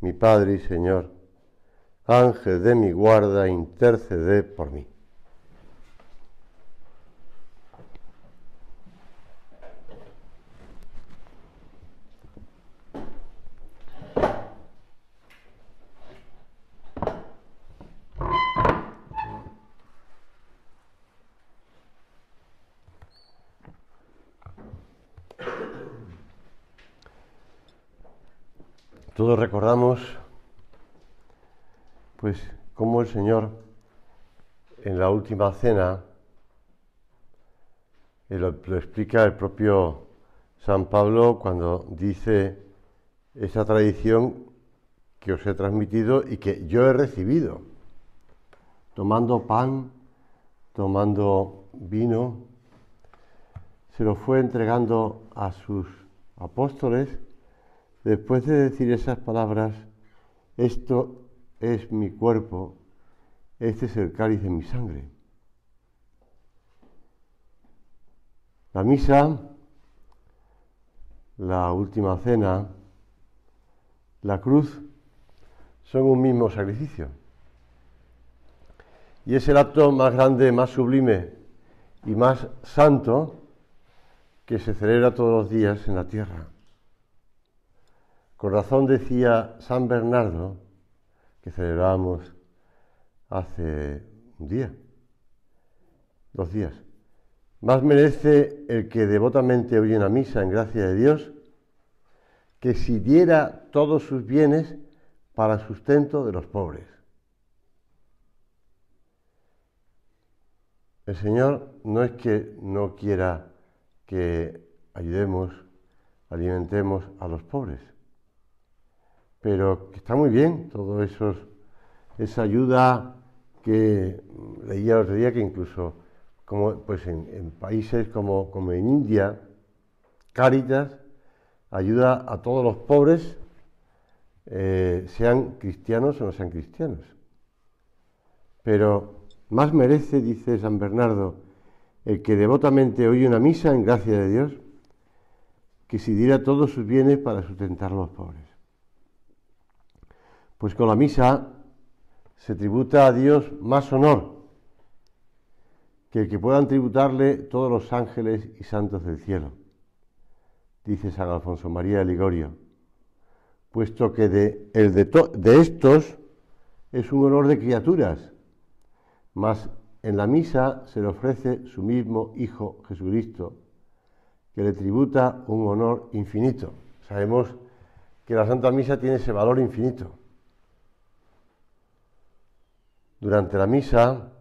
mi Padre y Señor, Ángel de mi guarda, intercede por mí. recordamos pues cómo el Señor en la última cena eh, lo, lo explica el propio San Pablo cuando dice esa tradición que os he transmitido y que yo he recibido, tomando pan, tomando vino, se lo fue entregando a sus apóstoles Después de decir esas palabras, esto es mi cuerpo, este es el cáliz de mi sangre. La misa, la última cena, la cruz, son un mismo sacrificio. Y es el acto más grande, más sublime y más santo que se celebra todos los días en la tierra. Con razón decía San Bernardo, que celebramos hace un día, dos días, más merece el que devotamente oye una misa en gracia de Dios, que si diera todos sus bienes para sustento de los pobres. El Señor no es que no quiera que ayudemos, alimentemos a los pobres pero está muy bien todo eso, esa ayuda que leía el otro día que incluso como pues en, países como, en India, Cáritas ayuda a todos los pobres, eh, sean cristianos o no sean cristianos. Pero más merece, dice San Bernardo, el que devotamente oye una misa en gracia de Dios, que si diera todos sus bienes para sustentar a los pobres pues con la misa se tributa a Dios más honor que el que puedan tributarle todos los ángeles y santos del cielo, dice San Alfonso María de Ligorio, puesto que de, el de, de estos es un honor de criaturas, mas en la misa se le ofrece su mismo Hijo Jesucristo, que le tributa un honor infinito. Sabemos que la Santa Misa tiene ese valor infinito. Durante la misa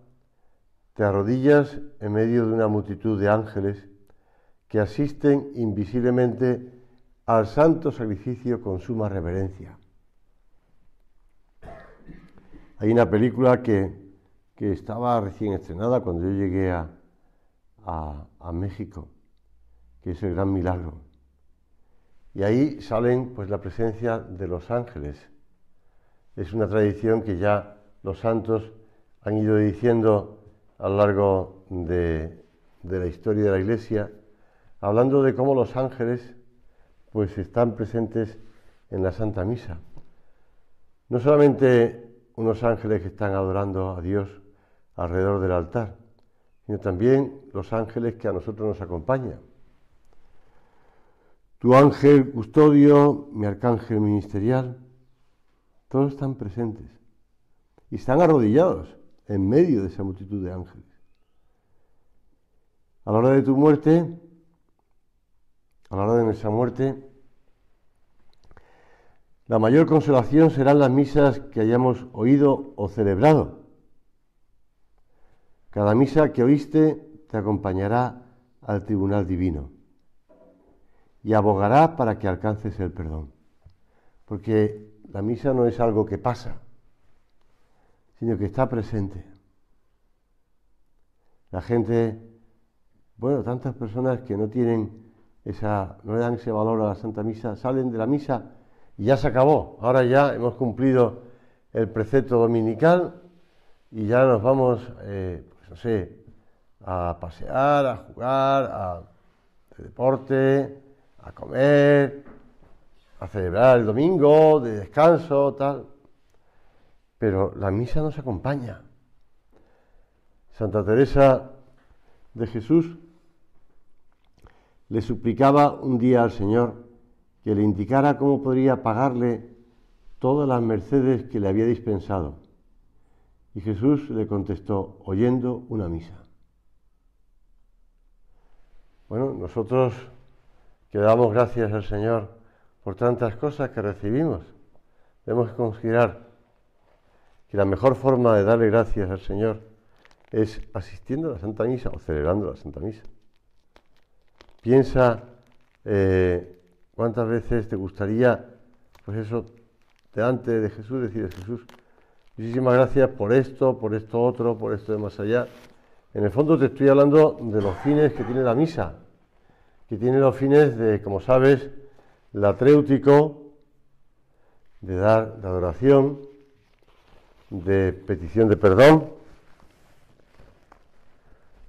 te arrodillas en medio de una multitud de ángeles que asisten invisiblemente al santo sacrificio con suma reverencia. Hay una película que, estaba recién estrenada cuando yo llegué a, México, que es el gran milagro. Y ahí salen pues la presencia de los ángeles. Es una tradición que ya los santos han ido diciendo a lo largo de, de la historia de la Iglesia, hablando de cómo los ángeles pues están presentes en la Santa Misa. No solamente unos ángeles que están adorando a Dios alrededor del altar, sino también los ángeles que a nosotros nos acompañan. Tu ángel custodio, mi arcángel ministerial, todos están presentes y están arrodillados en medio de esa multitud de ángeles. A la hora de tu muerte, a la hora de nuestra muerte, la mayor consolación serán las misas que hayamos oído o celebrado. Cada misa que oíste te acompañará al tribunal divino y abogará para que alcances el perdón. Porque la misa no es algo que pasa, sino que está presente. La gente, bueno, tantas personas que no tienen esa, no le dan ese valor a la Santa Misa, salen de la misa y ya se acabó. Ahora ya hemos cumplido el precepto dominical y ya nos vamos, eh, pues no sé, a pasear, a jugar, a deporte, a comer, a celebrar el domingo de descanso, tal pero la misa nos acompaña. Santa Teresa de Jesús le suplicaba un día al Señor que le indicara cómo podría pagarle todas las mercedes que le había dispensado. Y Jesús le contestó oyendo una misa. Bueno, nosotros que damos gracias al Señor por tantas cosas que recibimos, debemos considerar que la mejor forma de darle gracias al Señor es asistiendo a la Santa Misa o celebrando la Santa Misa. Piensa eh, cuántas veces te gustaría, pues eso, delante de Jesús, decir a Jesús, muchísimas gracias por esto, por esto otro, por esto de más allá. En el fondo te estoy hablando de los fines que tiene la misa, que tiene los fines de, como sabes, la atréutico de dar la adoración, de petición de perdón.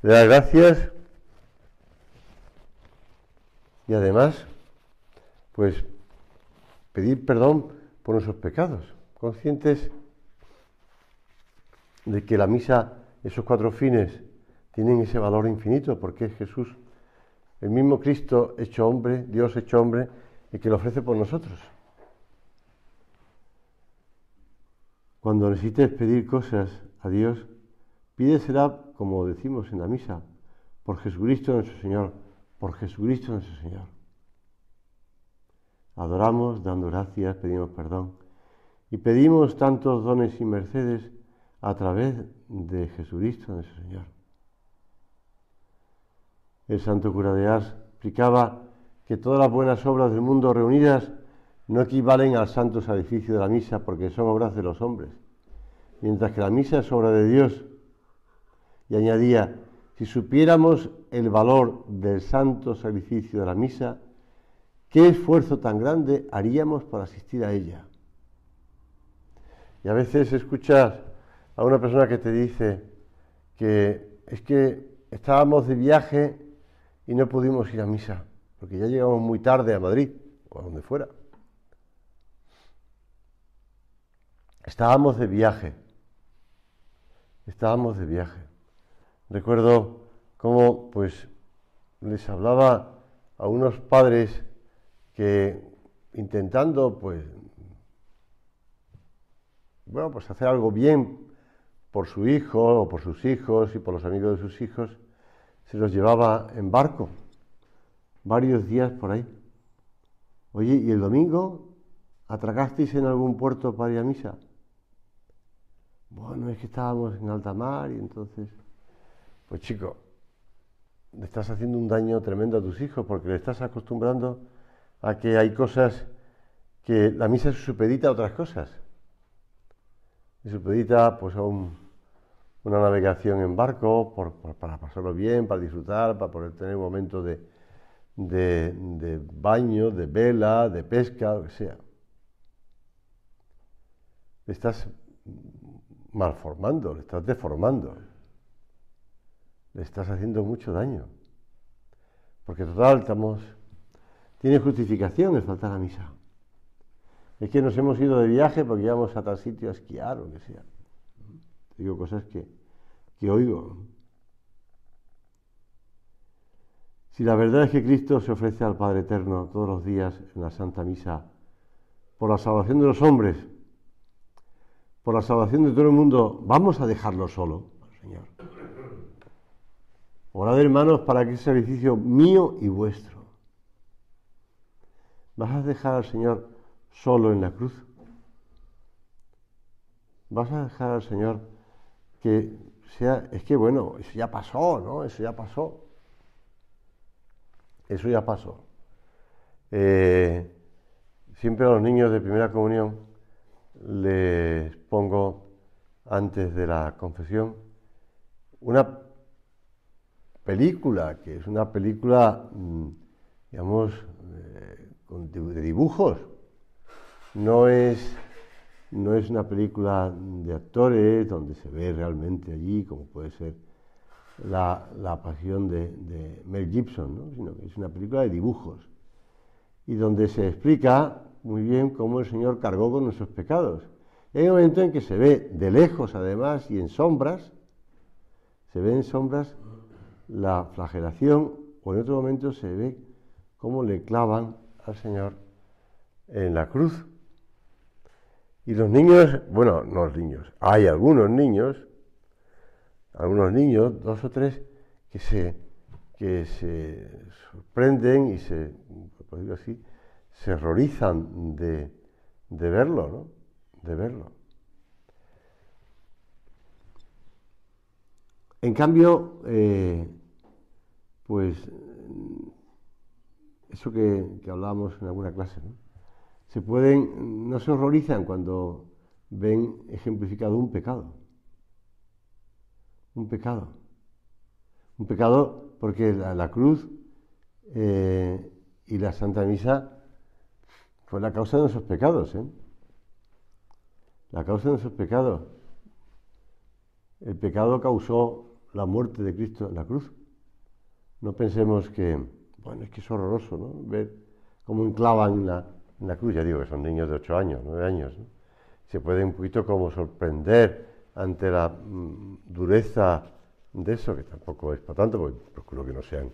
de dar gracias y además, pues, pedir perdón por nuestros pecados, conscientes de que la misa, esos cuatro fines, tienen ese valor infinito, porque es Jesús, el mismo Cristo hecho hombre, Dios hecho hombre, y que lo ofrece por nosotros. Cuando necesites pedir cosas a Dios, pídesela, como decimos en la misa, por Jesucristo nuestro Señor, por Jesucristo nuestro Señor. Adoramos, dando gracias, pedimos perdón y pedimos tantos dones y mercedes a través de Jesucristo nuestro Señor. El santo cura de Ars explicaba que todas las buenas obras del mundo reunidas no equivalen al santo sacrificio de la misa porque son obras de los hombres, mientras que la misa es obra de Dios. Y añadía, si supiéramos el valor del santo sacrificio de la misa, ¿qué esfuerzo tan grande haríamos para asistir a ella? Y a veces escuchas a una persona que te dice que es que estábamos de viaje y no pudimos ir a misa, porque ya llegamos muy tarde a Madrid o a donde fuera. Estábamos de viaje, estábamos de viaje. Recuerdo cómo pues les hablaba a unos padres que intentando pues bueno, pues hacer algo bien por su hijo o por sus hijos y por los amigos de sus hijos, se los llevaba en barco varios días por ahí. Oye, ¿y el domingo atracasteis en algún puerto para ir a misa? Bueno, es que estábamos en alta mar y entonces... Pues chico, le estás haciendo un daño tremendo a tus hijos porque le estás acostumbrando a que hay cosas que la misa supedita a otras cosas. Y supedita pues a una navegación en barco para pasarlo bien, para disfrutar, para poder tener un momento de, de baño, de vela, de pesca, lo que sea. Estás malformando, le estás deformando, le estás haciendo mucho daño. Porque total, estamos... Tiene justificación el faltar a misa. Es que nos hemos ido de viaje porque íbamos a tal sitio a esquiar o que sea. Digo cosas que, que oigo. Si la verdad es que Cristo se ofrece al Padre Eterno todos los días en la Santa Misa por la salvación de los hombres, por la salvación de todo el mundo, vamos a dejarlo solo, Señor. Orad, hermanos, para que ese sacrificio mío y vuestro. ¿Vas a dejar al Señor solo en la cruz? ¿Vas a dejar al Señor que sea, es que bueno, eso ya pasó, ¿no? Eso ya pasó. Eso ya pasó. Eh, siempre a los niños de primera comunión les pongo antes de la confesión una película, que es una película, mm, digamos, eh, de dibujos. No es, no es una película de actores donde se ve realmente allí, como puede ser la, la pasión de, Mel Gibson, sino que es una película de dibujos y donde se explica muy bien cómo el Señor cargó con nuestros pecados. hay un momento en que se ve de lejos, además, y en sombras, se ve en sombras la flagelación, o en otro momento se ve cómo le clavan al Señor en la cruz. Y los niños, bueno, no los niños, hay algunos niños, algunos niños, dos o tres, que se, que se sorprenden y se, así, se horrorizan de, verlo, ¿no? De verlo. En cambio, eh, pues eso que, hablábamos en alguna clase, ¿no? se pueden, no se horrorizan cuando ven ejemplificado un pecado, un pecado, un pecado porque la, cruz eh, y la Santa Misa fue la causa de nuestros pecados, ¿eh? La causa de nuestros pecados. El pecado causó la muerte de Cristo en la cruz. No pensemos que, bueno, es que es horroroso, ¿no? Ver cómo enclavan la, en la cruz, ya digo que son niños de 8 años, 9 años, ¿no? Se puede un poquito como sorprender ante la mm, dureza de eso, que tampoco es para tanto, porque procuro que no sean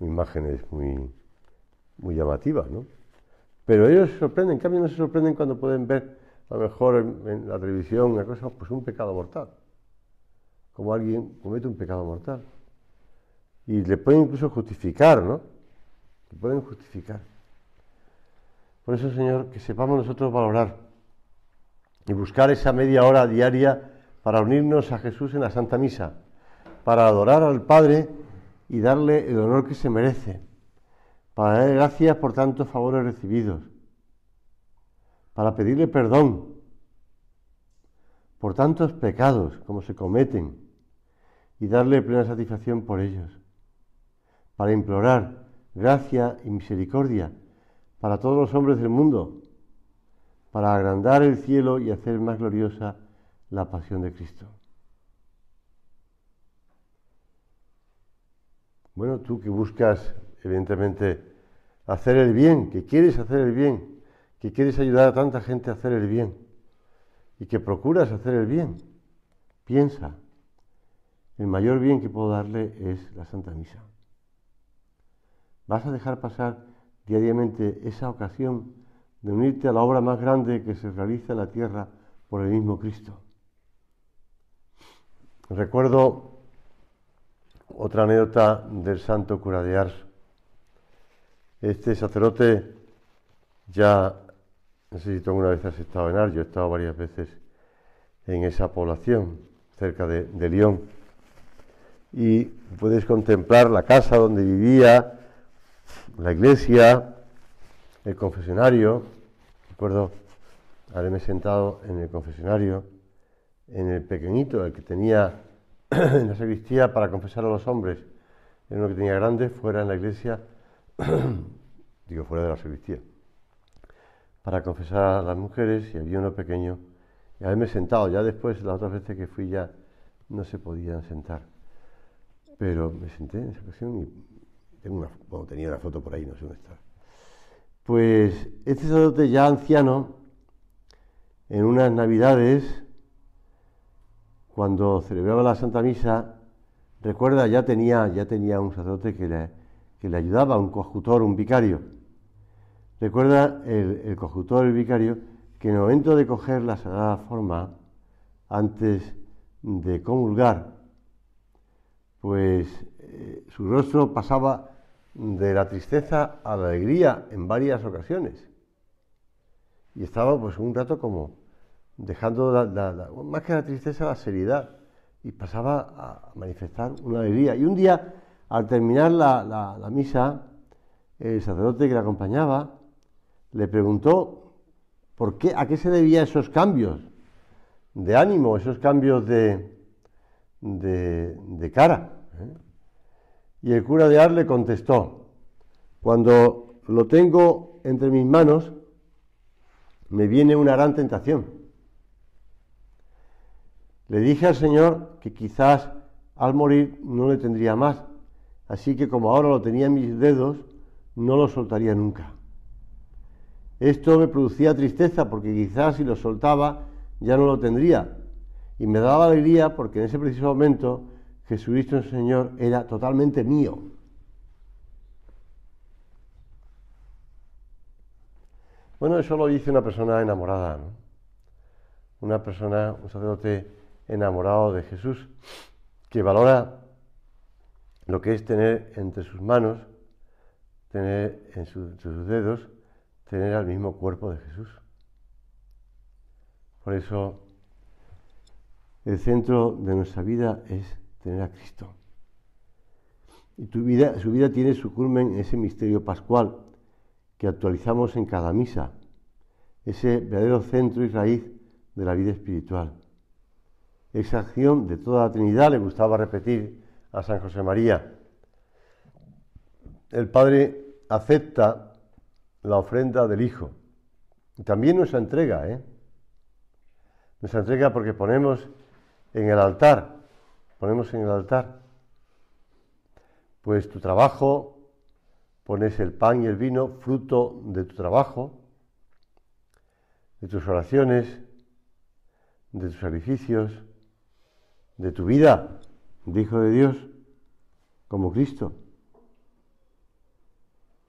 imágenes muy, muy llamativas, ¿no? Pero ellos se sorprenden, en cambio no se sorprenden cuando pueden ver, a lo mejor en, la televisión, una cosa, pues un pecado mortal. Como alguien comete un pecado mortal. Y le pueden incluso justificar, ¿no? Le pueden justificar. Por eso, Señor, que sepamos nosotros valorar y buscar esa media hora diaria para unirnos a Jesús en la Santa Misa, para adorar al Padre y darle el honor que se merece para dar gracias por tantos favores recibidos, para pedirle perdón por tantos pecados como se cometen y darle plena satisfacción por ellos, para implorar gracia y misericordia para todos los hombres del mundo, para agrandar el cielo y hacer más gloriosa la pasión de Cristo. Bueno, tú que buscas evidentemente, hacer el bien, que quieres hacer el bien, que quieres ayudar a tanta gente a hacer el bien y que procuras hacer el bien. Piensa, el mayor bien que puedo darle es la Santa Misa. ¿Vas a dejar pasar diariamente esa ocasión de unirte a la obra más grande que se realiza en la tierra por el mismo Cristo? Recuerdo otra anécdota del santo cura de Ars. Este sacerdote ya, no sé si tú alguna vez has estado en Ar, yo he estado varias veces en esa población, cerca de, León. Lyon, y puedes contemplar la casa donde vivía, la iglesia, el confesionario. Recuerdo haberme sentado en el confesionario, en el pequeñito, el que tenía en la sacristía para confesar a los hombres, en uno que tenía grande, fuera en la iglesia digo, fuera de la sacristía, para confesar a las mujeres y había uno pequeño. Y haberme sentado, ya después, la otra vez que fui ya, no se podían sentar. Pero me senté en esa ocasión y tengo una, tenía foto por ahí, no sé dónde está. Pues este sacerdote ya anciano, en unas navidades, cuando celebraba la Santa Misa, recuerda, ya tenía, ya tenía un sacerdote que era que le ayudaba, un coadjutor, un vicario. Recuerda el, el el vicario, que en el momento de coger la sagrada forma, antes de comulgar, pues eh, su rostro pasaba de la tristeza a la alegría en varias ocasiones. Y estaba pues un rato como dejando más que la tristeza, la seriedad. Y pasaba a manifestar una alegría. Y un día al terminar la, misa, el sacerdote que la acompañaba le preguntó por qué, a qué se debían esos cambios de ánimo, esos cambios de, de, cara. ¿eh? Y el cura de Ar le contestó, cuando lo tengo entre mis manos, me viene una gran tentación. Le dije al Señor que quizás al morir no le tendría más, así que como ahora lo tenía en mis dedos, no lo soltaría nunca. Esto me producía tristeza porque quizás si lo soltaba ya no lo tendría. Y me daba alegría porque en ese preciso momento Jesucristo el Señor era totalmente mío. Bueno, eso lo dice una persona enamorada, ¿no? Una persona, un sacerdote enamorado de Jesús, que valora lo que es tener entre sus manos, tener en sus dedos, tener al mismo cuerpo de Jesús. Por eso el centro de nuestra vida es tener a Cristo. Y tu vida, su vida tiene su culmen en ese misterio pascual que actualizamos en cada misa, ese verdadero centro y raíz de la vida espiritual. Esa acción de toda la Trinidad, le gustaba repetir a San José María. El Padre acepta la ofrenda del Hijo. Y también nuestra entrega, ¿eh? Nuestra entrega porque ponemos en el altar, ponemos en el altar, pues tu trabajo, pones el pan y el vino, fruto de tu trabajo, de tus oraciones, de tus sacrificios, de tu vida, de Hijo de Dios, como Cristo.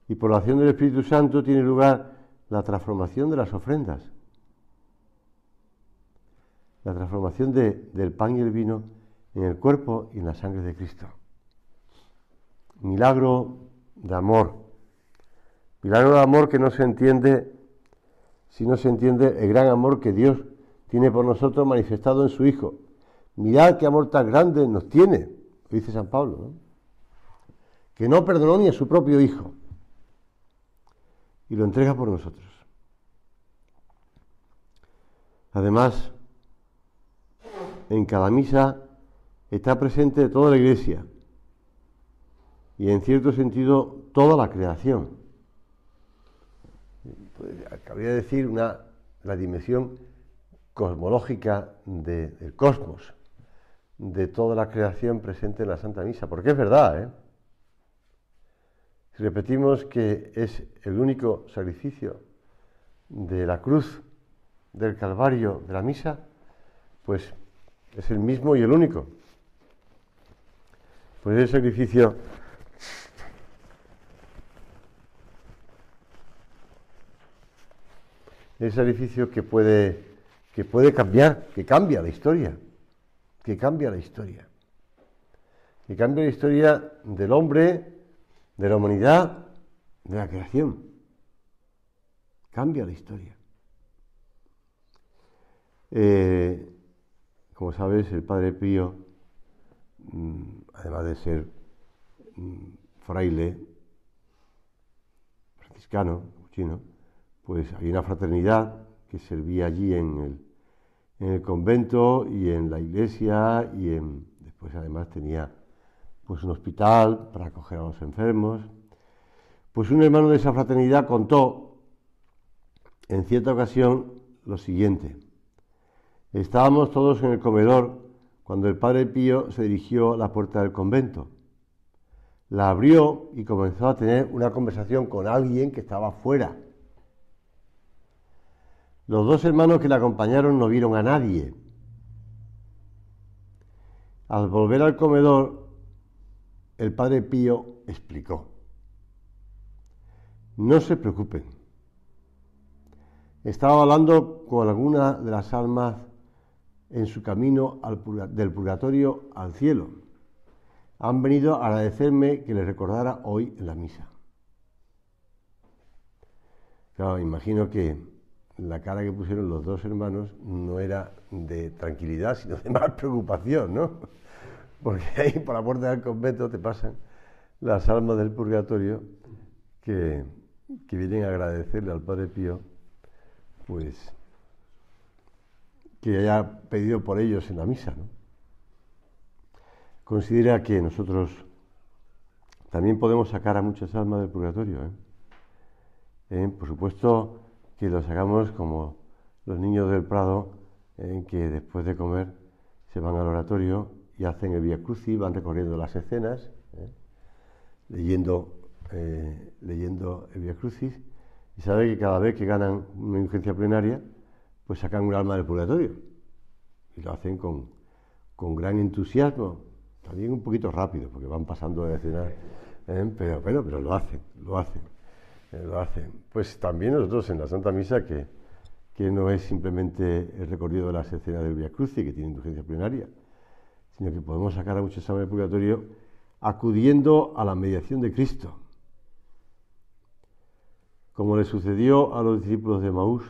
Y por la acción del Espíritu Santo tiene lugar la transformación de las ofrendas, la transformación del pan y el vino en el cuerpo y en la sangre de Cristo. Milagro de amor. Milagro de amor que no se entiende si no se entiende el gran amor que Dios tiene por nosotros manifestado en su Hijo. Mirad qué amor tan grande nos tiene, dice San Pablo, que no perdonó ni a su propio Hijo y lo entrega por nosotros. Además, en cada misa está presente toda la iglesia y en cierto sentido toda la creación. de pues, decir una, la dimensión cosmológica del cosmos de toda la creación presente en la Santa Misa, porque es verdad, ¿eh? Repetimos que es el único sacrificio de la cruz, del Calvario, de la Misa, pues es el mismo y el único. Pues el sacrificio el sacrificio que puede que puede cambiar, que cambia la historia que cambia la historia. Que cambia la historia del hombre, de la humanidad, de la creación. Cambia la historia. Eh, como sabes, el Padre Pío, mm, además de ser mm, fraile, franciscano, chino, pues había una fraternidad que servía allí en el en el convento y en la iglesia y después además tenía pues un hospital para acoger a los enfermos. Pues un hermano de esa fraternidad contó en cierta ocasión lo siguiente. Estábamos todos en el comedor cuando el padre Pío se dirigió a la puerta del convento. La abrió y comenzó a tener una conversación con alguien que estaba fuera los dos hermanos que la acompañaron no vieron a nadie. Al volver al comedor, el padre Pío explicó, no se preocupen, estaba hablando con alguna de las almas en su camino del purgatorio al cielo. Han venido a agradecerme que les recordara hoy la misa. Claro, imagino que la cara que pusieron los dos hermanos no era de tranquilidad, sino de más preocupación, ¿no? Porque ahí por la puerta del convento te pasan las almas del purgatorio que, vienen a agradecerle al Padre Pío, pues que haya pedido por ellos en la misa, ¿no? Considera que nosotros también podemos sacar a muchas almas del purgatorio, Eh, ¿Eh? por supuesto, que los hagamos como los niños del Prado, que después de comer se van al oratorio y hacen el Via Crucis, van recorriendo las escenas, ¿eh? leyendo, eh, leyendo el Via Crucis, y saben que cada vez que ganan una urgencia plenaria, pues sacan un alma del purgatorio. Y lo hacen con, gran entusiasmo, también un poquito rápido, porque van pasando de escenas, ¿eh? pero, bueno, pero lo hacen, lo hacen lo hacen. Pues también nosotros en la Santa Misa, que, no es simplemente el recorrido de la escenas del Via y que tiene indulgencia plenaria, sino que podemos sacar a muchos examen purgatorio acudiendo a la mediación de Cristo. Como le sucedió a los discípulos de Maús,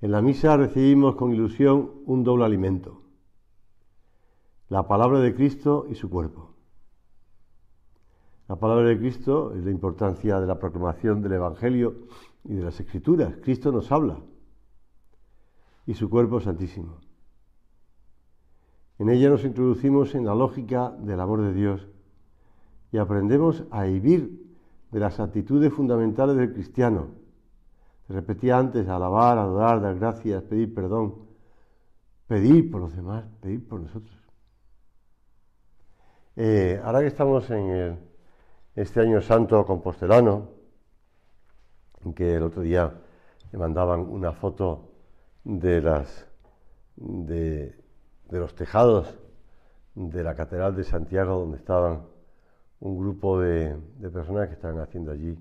en la misa recibimos con ilusión un doble alimento, la palabra de Cristo y su cuerpo. La palabra de Cristo es la importancia de la proclamación del Evangelio y de las Escrituras. Cristo nos habla y su cuerpo santísimo. En ella nos introducimos en la lógica del amor de Dios y aprendemos a vivir de las actitudes fundamentales del cristiano. Se repetía antes, alabar, adorar, dar gracias, pedir perdón, pedir por los demás, pedir por nosotros. Eh, ahora que estamos en el este año santo compostelano, que el otro día me mandaban una foto de las de, los tejados de la Catedral de Santiago, donde estaban un grupo de, personas que estaban haciendo allí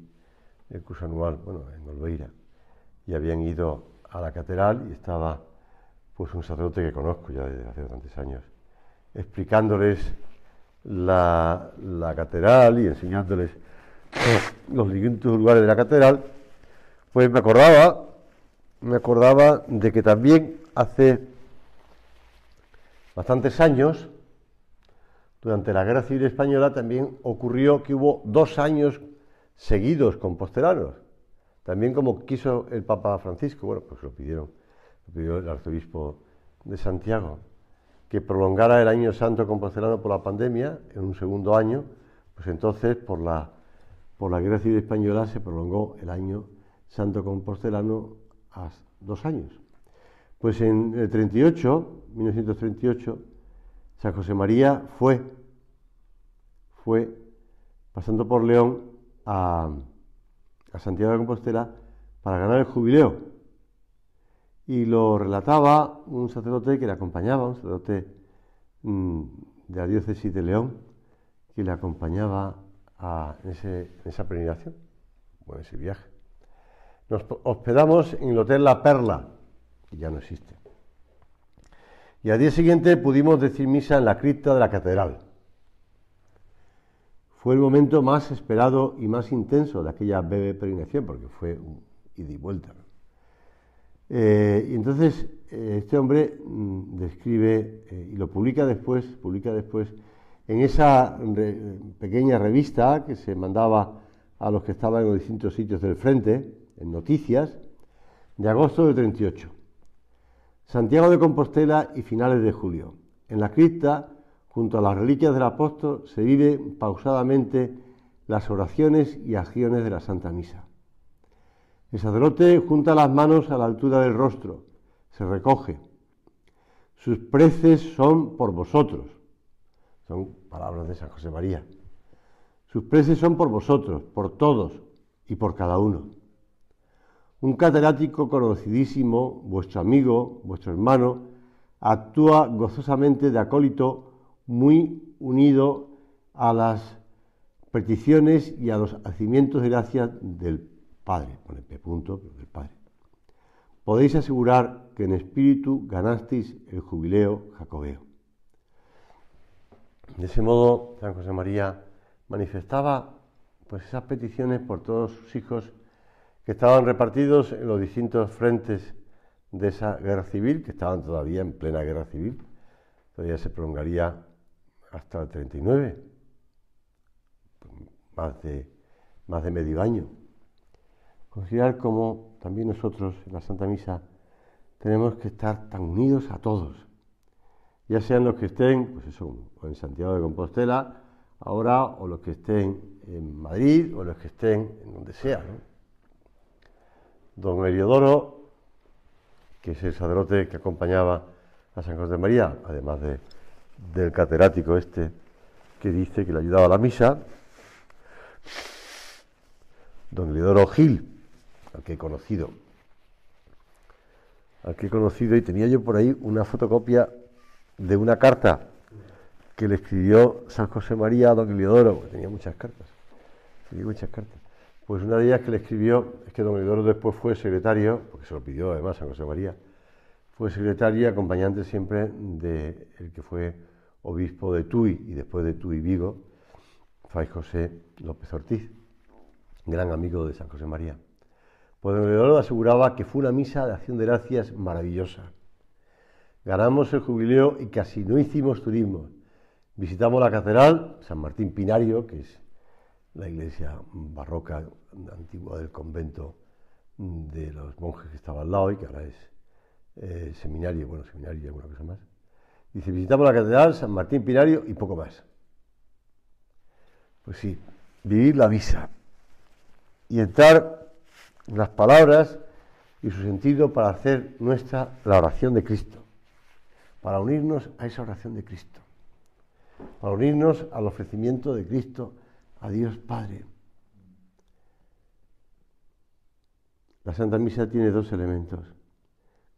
el curso anual, bueno, en Olveira, y habían ido a la catedral y estaba pues un sacerdote que conozco ya desde hace bastantes años, explicándoles la, la catedral y enseñándoles eh, los distintos lugares de la catedral, pues me acordaba, me acordaba de que también hace bastantes años, durante la Guerra Civil Española, también ocurrió que hubo dos años seguidos con posteranos, también como quiso el Papa Francisco, bueno, pues lo pidieron, lo pidió el arzobispo de Santiago que prolongara el año santo compostelano por la pandemia, en un segundo año, pues entonces por la, por la guerra civil española se prolongó el año santo compostelano a dos años. Pues en el 38, 1938, San José María fue, fue pasando por León a, a Santiago de Compostela para ganar el jubileo y lo relataba un sacerdote que le acompañaba, un sacerdote mm, de la diócesis de León, que le acompañaba a, en, esa peregrinación, bueno, ese viaje. Nos hospedamos en el Hotel La Perla, que ya no existe. Y al día siguiente pudimos decir misa en la cripta de la catedral. Fue el momento más esperado y más intenso de aquella breve peregrinación, porque fue un ida y vuelta. Eh, y entonces eh, este hombre mm, describe eh, y lo publica después, publica después en esa pequeña revista que se mandaba a los que estaban en los distintos sitios del frente, en Noticias, de agosto del 38. Santiago de Compostela y finales de julio. En la cripta, junto a las reliquias del apóstol, se vive pausadamente las oraciones y acciones de la Santa Misa. El sacerdote junta las manos a la altura del rostro, se recoge. Sus preces son por vosotros. Son palabras de San José María. Sus preces son por vosotros, por todos y por cada uno. Un catedrático conocidísimo, vuestro amigo, vuestro hermano, actúa gozosamente de acólito, muy unido a las peticiones y a los hacimientos de gracia del Padre, pone P. Punto, del Padre. Podéis asegurar que en espíritu ganasteis el jubileo jacobeo. De ese modo, San José María manifestaba pues esas peticiones por todos sus hijos que estaban repartidos en los distintos frentes de esa guerra civil, que estaban todavía en plena guerra civil, todavía se prolongaría hasta el 39, más de, más de medio año. Considerar cómo también nosotros en la Santa Misa tenemos que estar tan unidos a todos, ya sean los que estén, pues eso, en Santiago de Compostela, ahora, o los que estén en Madrid, o los que estén en donde sea. Don Eliodoro, que es el sacerdote que acompañaba a San José de María, además del catedrático este que dice que le ayudaba a la misa, don Eliodoro Gil, al que he conocido. Al que he conocido, y tenía yo por ahí una fotocopia de una carta que le escribió San José María a don Heliodoro, tenía muchas cartas. Tenía muchas cartas. Pues una de ellas que le escribió, es que don Heliodoro después fue secretario, porque se lo pidió además San José María, fue secretario y acompañante siempre de que fue obispo de Tuy y después de Tuy Vigo, Fray José López Ortiz, gran amigo de San José María. Pues aseguraba que fue una misa de acción de gracias maravillosa. Ganamos el jubileo y casi no hicimos turismo. Visitamos la catedral, San Martín Pinario, que es la iglesia barroca antigua del convento de los monjes que estaba al lado y que ahora es eh, seminario, bueno, seminario y alguna cosa más. Dice, visitamos la catedral, San Martín Pinario y poco más. Pues sí, vivir la misa y entrar las palabras y su sentido para hacer nuestra la oración de Cristo, para unirnos a esa oración de Cristo, para unirnos al ofrecimiento de Cristo a Dios Padre. La Santa Misa tiene dos elementos.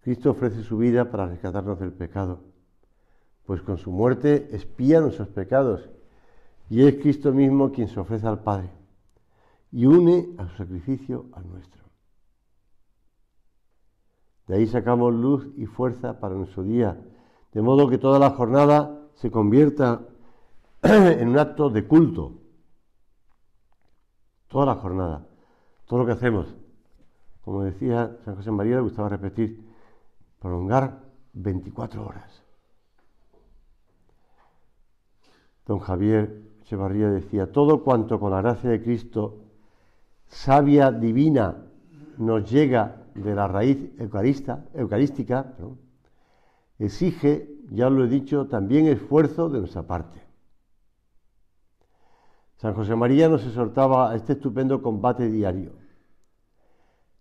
Cristo ofrece su vida para rescatarnos del pecado, pues con su muerte espía nuestros pecados y es Cristo mismo quien se ofrece al Padre y une a su sacrificio al nuestro. De ahí sacamos luz y fuerza para nuestro día, de modo que toda la jornada se convierta en un acto de culto. Toda la jornada, todo lo que hacemos. Como decía San José María, le gustaba repetir, prolongar 24 horas. Don Javier Echevarría decía, todo cuanto con la gracia de Cristo Sabia, divina nos llega de la raíz eucarística, exige, ya lo he dicho, también esfuerzo de nuestra parte. San José María nos exhortaba a este estupendo combate diario.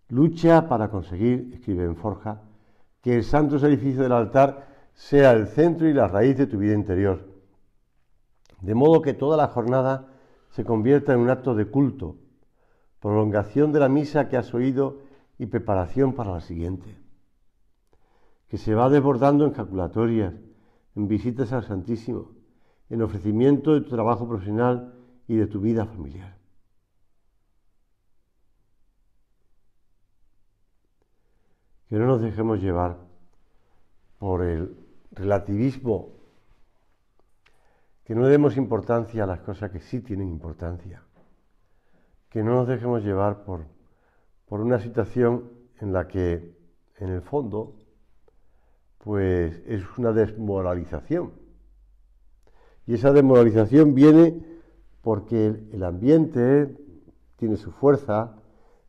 Lucha para conseguir, escribe en Forja, que el santo sacrificio del altar sea el centro y la raíz de tu vida interior, de modo que toda la jornada se convierta en un acto de culto, prolongación de la misa que has oído y preparación para la siguiente, que se va desbordando en calculatorias, en visitas al Santísimo, en ofrecimiento de tu trabajo profesional y de tu vida familiar. Que no nos dejemos llevar por el relativismo, que no demos importancia a las cosas que sí tienen importancia que no nos dejemos llevar por, una situación en la que, en el fondo, pues es una desmoralización. Y esa desmoralización viene porque el, el ambiente tiene su fuerza,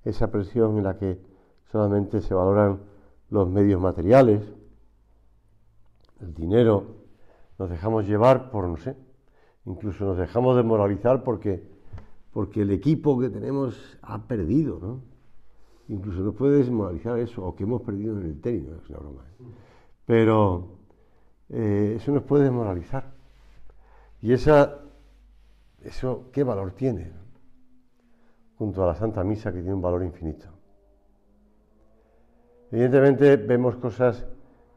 esa presión en la que solamente se valoran los medios materiales, el dinero, nos dejamos llevar por, no sé, incluso nos dejamos desmoralizar porque porque el equipo que tenemos ha perdido, ¿no? Incluso nos puede desmoralizar eso, o que hemos perdido en el tenis, es una broma. ¿eh? Pero eh, eso nos puede desmoralizar. Y esa, eso, ¿qué valor tiene? Junto a la Santa Misa, que tiene un valor infinito. Evidentemente vemos cosas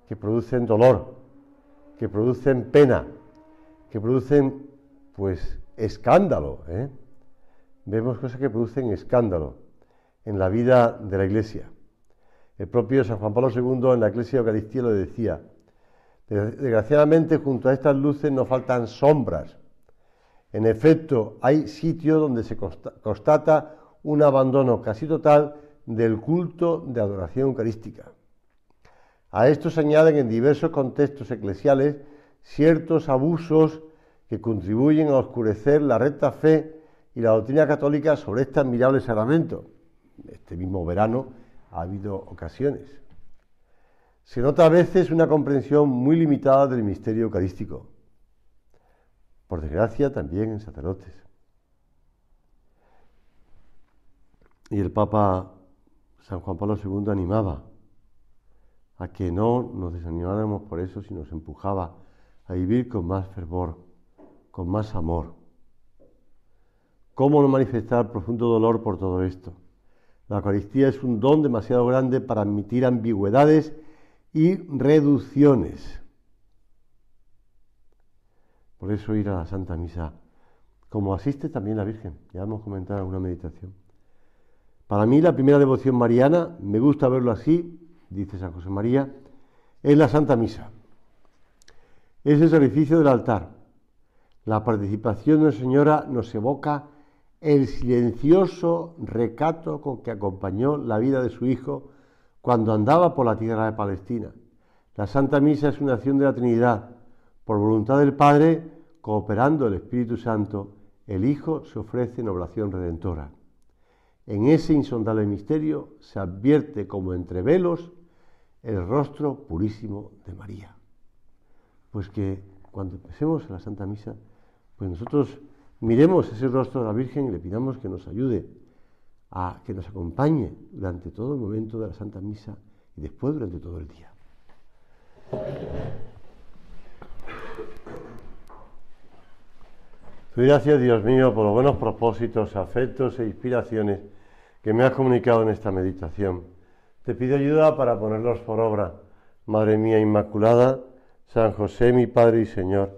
que producen dolor, que producen pena, que producen, pues, escándalo, ¿eh? vemos cosas que producen escándalo en la vida de la Iglesia. El propio San Juan Pablo II en la Iglesia Eucaristía lo decía, desgraciadamente junto a estas luces no faltan sombras. En efecto, hay sitios donde se constata un abandono casi total del culto de adoración eucarística. A esto se añaden en diversos contextos eclesiales ciertos abusos que contribuyen a oscurecer la recta fe y la doctrina católica sobre este admirable sacramento. Este mismo verano ha habido ocasiones. Se nota a veces una comprensión muy limitada del misterio eucarístico. Por desgracia, también en sacerdotes. Y el Papa San Juan Pablo II animaba a que no nos desanimáramos por eso, sino nos empujaba a vivir con más fervor, con más amor, ¿Cómo no manifestar profundo dolor por todo esto? La Eucaristía es un don demasiado grande para admitir ambigüedades y reducciones. Por eso ir a la Santa Misa, como asiste también la Virgen, ya hemos comentado alguna meditación. Para mí la primera devoción mariana, me gusta verlo así, dice San José María, es la Santa Misa. Es el sacrificio del altar. La participación de la Señora nos evoca el silencioso recato con que acompañó la vida de su hijo cuando andaba por la tierra de Palestina. La Santa Misa es una acción de la Trinidad. Por voluntad del Padre, cooperando el Espíritu Santo, el Hijo se ofrece en oblación redentora. En ese insondable misterio se advierte como entre velos el rostro purísimo de María. Pues que cuando empecemos la Santa Misa, pues nosotros Miremos ese rostro de la Virgen y le pidamos que nos ayude, a, que nos acompañe durante todo el momento de la Santa Misa y después durante todo el día. gracias, Dios mío, por los buenos propósitos, afectos e inspiraciones que me has comunicado en esta meditación. Te pido ayuda para ponerlos por obra. Madre mía Inmaculada, San José, mi Padre y Señor,